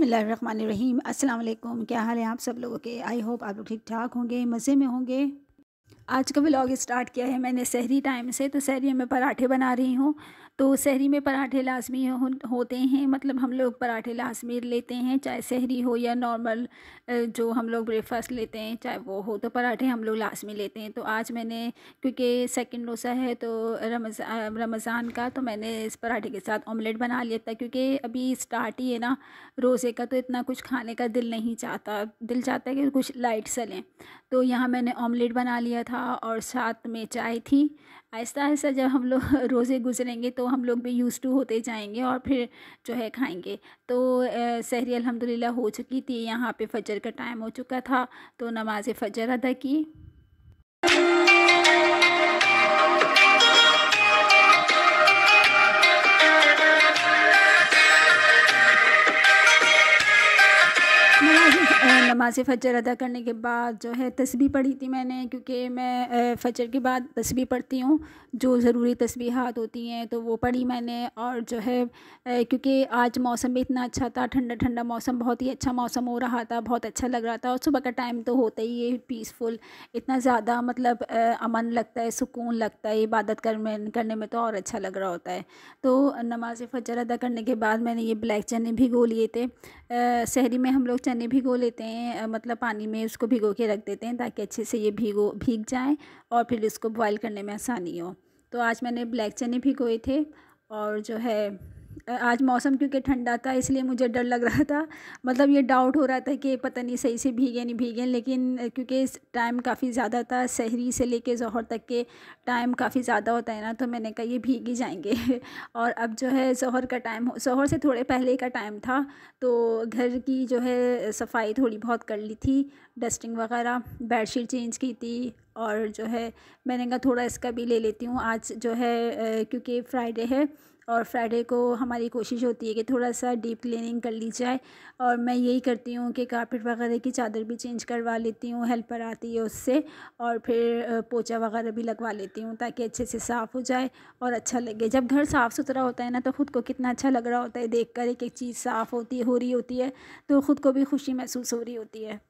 बसमीम अल्लाम क्या हाल है आप सब लोगों के आई होप आप लोग ठीक ठाक होंगे मज़े में होंगे आज का व्लॉग स्टार्ट किया है मैंने शहरी टाइम से तो शहरी में पराठे बना रही हूँ तो शहरी में पराठे लाजमी हो, होते हैं मतलब हम लोग पराठे लाजमी लेते हैं चाहे शहरी हो या नॉर्मल जो हम लोग ब्रेकफास्ट लेते हैं चाहे वो हो तो पराठे हम लोग लाजमी लेते हैं तो आज मैंने क्योंकि सेकंड डोसा है तो रमज़ान रमज़ान का तो मैंने इस पराठे के साथ ऑमलेट बना लिया था क्योंकि अभी स्टार्ट ही है ना रोज़े का तो इतना कुछ खाने का दिल नहीं चाहता दिल चाहता है कि कुछ लाइट सा लें तो यहाँ मैंने ऑमलेट बना लिया था और साथ में चाय थी आहिस्ता आहिस्ता जब हम लोग रोज़े गुजरेंगे तो हम लोग भी यूज़ टू होते जाएंगे और फिर जो है खाएंगे तो सहरी अलहमदिल्ला हो चुकी थी यहाँ पे फजर का टाइम हो चुका था तो नमाज फजर अदा की नमाज नमाज फजर अदा करने के बाद जो है तस्बी पढ़ी थी मैंने क्योंकि मैं फजर के बाद तस्बी पढ़ती हूँ जो ज़रूरी तस्बीहात होती हैं तो वो पढ़ी मैंने और जो है क्योंकि आज मौसम भी इतना अच्छा था ठंडा ठंडा मौसम बहुत ही अच्छा मौसम हो रहा था बहुत अच्छा लग रहा था और सुबह का टाइम तो होता ही है पीसफुल इतना ज़्यादा मतलब अमन लगता है सुकून लगता है इबादत करने में तो और अच्छा लग रहा होता है तो नमाज फजर अदा करने के बाद मैंने ये ब्लैक चने भिगो लिए थे शहरी में हम लोग चने भिगो लेते देते हैं मतलब पानी में उसको भिगो के रख देते हैं ताकि अच्छे से ये भीगो भीग जाए और फिर इसको बॉयल करने में आसानी हो तो आज मैंने ब्लैक चने भिगोए थे और जो है आज मौसम क्योंकि ठंडा था इसलिए मुझे डर लग रहा था मतलब ये डाउट हो रहा था कि पता नहीं सही से भीगे नहीं भीगे लेकिन क्योंकि इस टाइम काफ़ी ज़्यादा था शहरी से लेके जहर तक के टाइम काफ़ी ज़्यादा होता है ना तो मैंने कहा ये भीग ही जाएंगे और अब जो है जहर का टाइम जहर से थोड़े पहले का टाइम था तो घर की जो है सफाई थोड़ी बहुत कर ली थी डस्टिंग वगैरह बेडशीट चेंज की थी और जो है मैंने कहा थोड़ा इसका भी ले लेती हूँ आज जो है क्योंकि फ्राइडे है और फ्राइडे को हमारी कोशिश होती है कि थोड़ा सा डीप क्लीनिंग कर ली जाए और मैं यही करती हूँ कि कारपेट वगैरह की चादर भी चेंज करवा लेती हूँ हेल्पर आती है उससे और फिर पोचा वगैरह भी लगवा लेती हूँ ताकि अच्छे से साफ़ हो जाए और अच्छा लगे जब घर साफ़ सुथरा होता है ना तो ख़ुद को कितना अच्छा लग रहा होता है देख कर एक एक चीज़ साफ़ होती हो रही होती है तो ख़ुद को भी खुशी महसूस हो रही होती है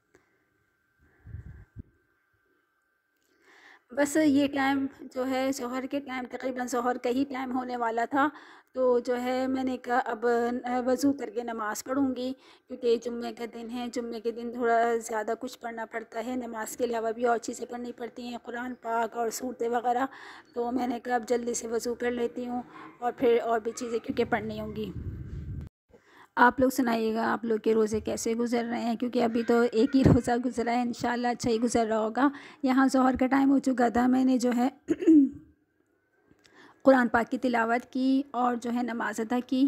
बस ये टाइम जो है शोहर के टाइम तकरीबन शोहर का ही टाइम होने वाला था तो जो है मैंने कहा अब वज़ू करके नमाज़ पढ़ूँगी क्योंकि जुम्मे का दिन है जुम्मे के दिन थोड़ा ज़्यादा कुछ पढ़ना पड़ता है नमाज के अलावा भी और चीज़ें पढ़नी पड़ती हैं कुरान पाक और सूरतें वगैरह तो मैंने कहा अब जल्दी से वज़ू कर लेती हूँ और फिर और भी चीज़ें क्योंकि पढ़नी होंगी आप लोग सुनाइएगा आप लोग के रोज़े कैसे गुजर रहे हैं क्योंकि अभी तो एक ही रोज़ा गुजरा है इन अच्छा ही गुजर रहा होगा यहाँ जहर का टाइम हो चुका था मैंने जो है कुरान पाक की तिलावत की और जो है नमाज अदा की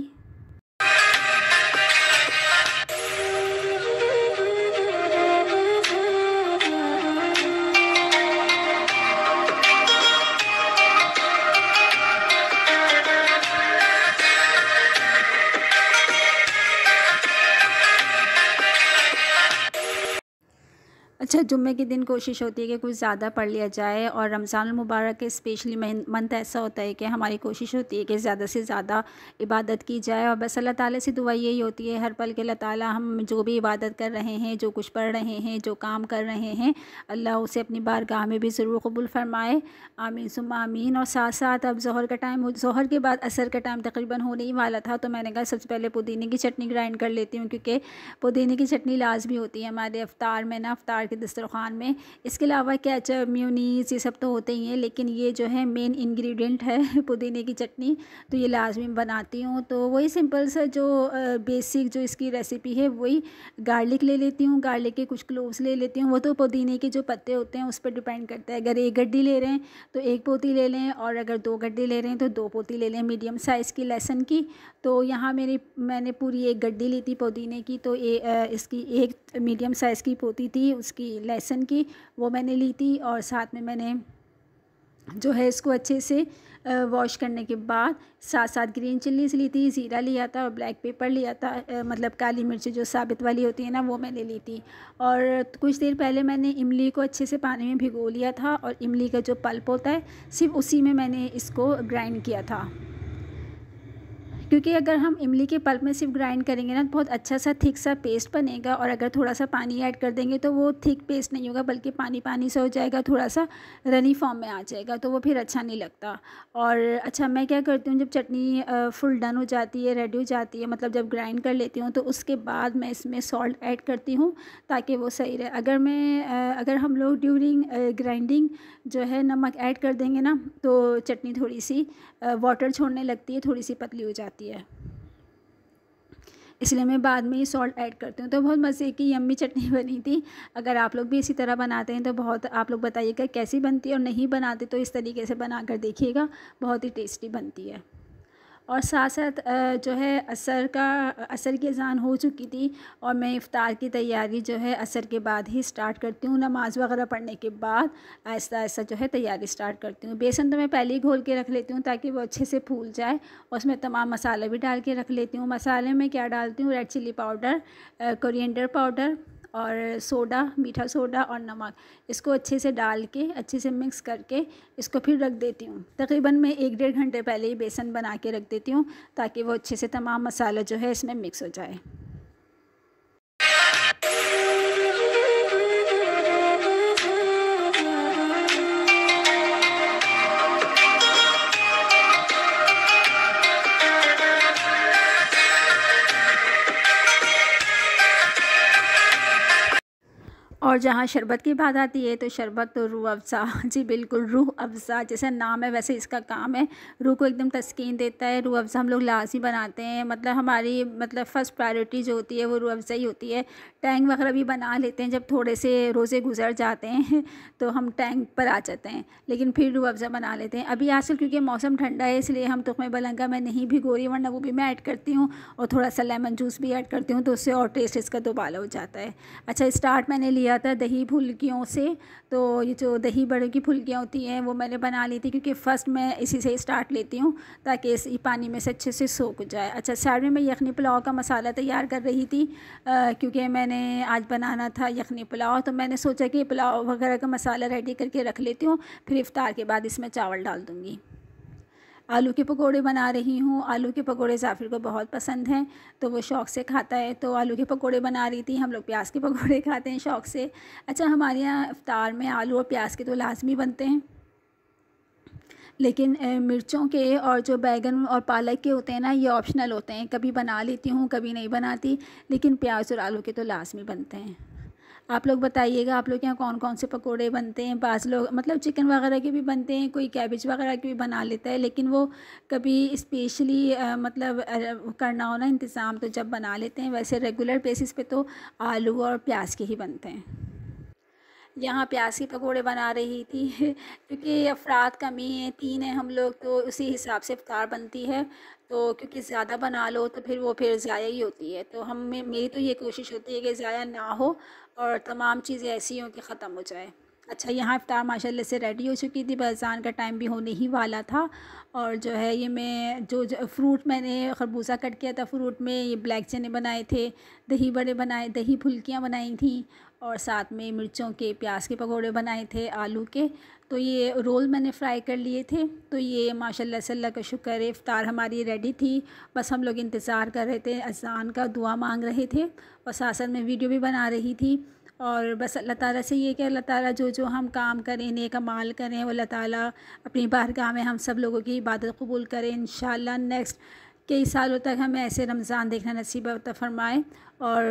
अच्छा जुम्मे के दिन कोशिश होती है कि कुछ ज़्यादा पढ़ लिया जाए और रमज़ान मुबारक स्पेशली मंथ ऐसा होता है कि हमारी कोशिश होती है कि ज़्यादा से ज़्यादा इबादत की जाए और बस अल्लाह ताला से दुआ यही होती है हर पल के अल्लाह ताला हम जो भी इबादत कर रहे हैं जो कुछ पढ़ रहे हैं जो काम कर रहे हैं अल्लाह उसे अपनी बारगाह में भी ज़रूर कबूल फरमाए आमीन सुम आमीन और साथ साथ अब जहर का टाइम जहर के बाद असर का टाइम तकरीबन होने ही वाला था तो मैंने कहा सबसे पहले पुदीने की चटनी ग्राइंड कर लेती हूँ क्योंकि पुदीने की चटनी लाजमी होती है हमारे अफ्तार में ना अफ्तार के दस्तरखान में इसके अलावा कैचअप म्यूनीस ये सब तो होते ही हैं लेकिन ये जो है मेन इंग्रेडिएंट है पुदीने की चटनी तो ये लाजमी बनाती हूँ तो वही सिंपल सा जो बेसिक जो इसकी रेसिपी है वही गार्लिक ले लेती हूँ गार्लिक के कुछ क्लोव्स ले लेती हूँ वो तो पुदीने के जो पत्ते होते हैं उस पर डिपेंड करता है अगर एक गड्ढी ले रहे हैं तो एक पोती ले लें और अगर दो गड्ढी ले रहे हैं तो दो पोती ले लें मीडियम साइज़ की लहसन की तो यहाँ मेरी मैंने पूरी एक गड्ढी ली थी पुदीने की तो ए, इसकी एक मीडियम साइज़ की पोती थी उसकी की की वो मैंने ली थी और साथ में मैंने जो है इसको अच्छे से वॉश करने के बाद साथ साथ ग्रीन चिल्लीस ली थी ज़ीरा लिया था और ब्लैक पेपर लिया था मतलब काली मिर्च जो साबित वाली होती है ना वो मैंने ली थी और कुछ देर पहले मैंने इमली को अच्छे से पानी में भिगो लिया था और इमली का जो पल्प होता है सिर्फ उसी में मैंने इसको ग्राइंड किया था क्योंकि अगर हम इमली के पल्प में सिर्फ ग्राइंड करेंगे ना तो बहुत अच्छा सा थिक सा पेस्ट बनेगा और अगर थोड़ा सा पानी ऐड कर देंगे तो वो थिक पेस्ट नहीं होगा बल्कि पानी पानी से हो जाएगा थोड़ा सा रनी फॉर्म में आ जाएगा तो वो फिर अच्छा नहीं लगता और अच्छा मैं क्या करती हूँ जब चटनी फुल डन हो जाती है रेडी हो जाती है मतलब जब ग्राइंड कर लेती हूँ तो उसके बाद मैं इसमें सॉल्ट ऐड करती हूँ ताकि वो सही रहे अगर मैं अगर हम लोग ड्यूरिंग ग्राइंडिंग जो है नमक ऐड कर देंगे ना तो चटनी थोड़ी सी वाटर छोड़ने लगती है थोड़ी सी पतली हो जाती है जाती है इसलिए मैं बाद में ही सॉल्ट ऐड करती हूँ तो बहुत मज़े की यम्मी चटनी बनी थी अगर आप लोग भी इसी तरह बनाते हैं तो बहुत आप लोग बताइएगा कैसी बनती है और नहीं बनाते तो इस तरीके से बना देखिएगा बहुत ही टेस्टी बनती है और साथ साथ जो है असर का असर की अजान हो चुकी थी और मैं इफ़ार की तैयारी जो है असर के बाद ही स्टार्ट करती हूँ नमाज़ वगैरह पढ़ने के बाद ऐसा ऐसा जो है तैयारी स्टार्ट करती हूँ बेसन तो मैं पहले ही घोल के रख लेती हूँ ताकि वो अच्छे से फूल जाए और उसमें तमाम मसाले भी डाल के रख लेती हूँ मसाले में क्या डालती हूँ red chilli powder coriander powder और सोडा मीठा सोडा और नमक इसको अच्छे से डाल के अच्छे से मिक्स करके इसको फिर रख देती हूँ तकरीबन मैं एक डेढ़ घंटे पहले ही बेसन बना के रख देती हूँ ताकि वो अच्छे से तमाम मसाला जो है इसमें मिक्स हो जाए जहाँ शरबत की बात आती है तो शरबत तो रूह अफ़ज़ा जी बिल्कुल रूह अफ़ज़ा जैसे नाम है वैसे इसका काम है रूह को एकदम तस्कीन देता है रूह अफ़ज़ा हम लोग लाजी बनाते हैं मतलब हमारी मतलब फ़र्स्ट प्रायोरिटी जो होती है वो रूह अफ़ज़ा ही होती है टैंक वगैरह भी बना लेते हैं जब थोड़े से रोज़े गुजर जाते हैं तो हम टैंक पर आ जाते हैं लेकिन फिर रूह अफ़ज़ा बना लेते हैं अभी आजकल क्योंकि मौसम ठंडा है इसलिए हम तुखमे बलंगा में नहीं भी गोरी वरना वो भी मैं ऐड करती हूँ और थोड़ा सा लेमन जूस भी ऐड करती हूँ तो उससे और टेस्ट इसका दोबाला हो जाता है अच्छा स्टार्ट मैंने लिया था था दही फुल्कियों से तो ये जो दही बड़े की फुल्कियाँ होती हैं वो मैंने बना ली थी क्योंकि फ़र्स्ट मैं इसी से स्टार्ट लेती हूँ ताकि इस पानी में से अच्छे से सोख जाए अच्छा साइड में मैं यखनी पुलाव का मसाला तैयार कर रही थी क्योंकि मैंने आज बनाना था यखनी पुलाव तो मैंने सोचा कि पुलाव वगैरह का मसाला रेडी करके रख लेती हूँ फिर इफ़ार के बाद इसमें चावल डाल दूँगी आलू के पकोड़े बना रही हूँ आलू के पकोड़े जाफिर को बहुत पसंद हैं तो वो शौक़ से खाता है तो आलू के पकोड़े बना रही थी हम लोग प्याज के पकोड़े खाते हैं शौक़ से अच्छा हमारे यहाँ अफ्तार में आलू और प्याज के तो लाजमी बनते हैं लेकिन मिर्चों के और जो बैगन और पालक के होते हैं ना ये ऑप्शनल होते हैं कभी बना लेती हूँ कभी नहीं बनाती लेकिन प्याज और आलू के तो लाजमी बनते हैं आप लोग बताइएगा आप लोग के यहाँ कौन कौन से पकोड़े बनते हैं बाज़ लोग मतलब चिकन वगैरह के भी बनते हैं कोई कैबिज वगैरह के भी बना लेता है लेकिन वो कभी स्पेशली मतलब करना होना इंतज़ाम तो जब बना लेते हैं वैसे रेगुलर बेसिस पे तो आलू और प्याज के ही बनते हैं यहाँ प्यासी पकोड़े बना रही थी क्योंकि अफराद कमी है तीन है हम लोग तो उसी हिसाब से अफ्तार बनती है तो क्योंकि ज़्यादा बना लो तो फिर वो फिर ज़ाया ही होती है तो हम मेरी तो ये कोशिश होती है कि ज़ाया ना हो और तमाम चीज़ें ऐसी हों कि ख़त्म हो जाए अच्छा यहाँ अफ्तार माशाल्लाह से रेडी हो चुकी थी बस का टाइम भी होने ही वाला था और जो है ये मैं जो, जो फ्रूट मैंने खरबूजा कट किया था फ्रूट में ये ब्लैक चने बनाए थे दही बड़े बनाए दही फुल्कियाँ बनाई थी और साथ में मिर्चों के प्याज के पकौड़े बनाए थे आलू के तो ये रोल मैंने फ्राई कर लिए थे तो ये माशाल्लाह से अल्लाह का शुक्र है इफ़ार हमारी रेडी थी बस हम लोग इंतज़ार कर रहे थे अजान का दुआ मांग रहे थे और साथ साथ में वीडियो भी बना रही थी और बस अल्लाह ताला से ये कि अल्लाह ताला जो जो हम काम करें नेक माल करें वो अल्लाह ताला अपनी बारगाह में हम सब लोगों की इबादत कबूल करें इन नेक्स्ट कई सालों तक हमें ऐसे रमज़ान देखना नसीब फरमाए और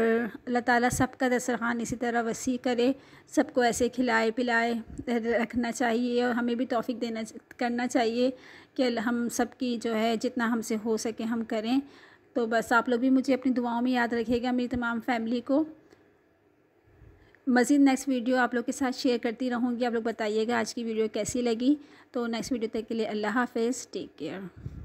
अल्लाह ताला सबका दस्तरखान इसी तरह वसी करे सबको ऐसे खिलाए पिलाए रखना चाहिए और हमें भी तोफ़ी देना करना चाहिए कि हम सब की जो है जितना हमसे हो सके हम करें तो बस आप लोग भी मुझे अपनी दुआओं में याद रखिएगा मेरी तमाम फैमिली को मज़ीद नेक्स्ट वीडियो आप लोग के साथ शेयर करती रहूँगी आप लोग बताइएगा आज की वीडियो कैसी लगी तो नेक्स्ट वीडियो तक के लिए अल्लाह हाफिज़ टेक केयर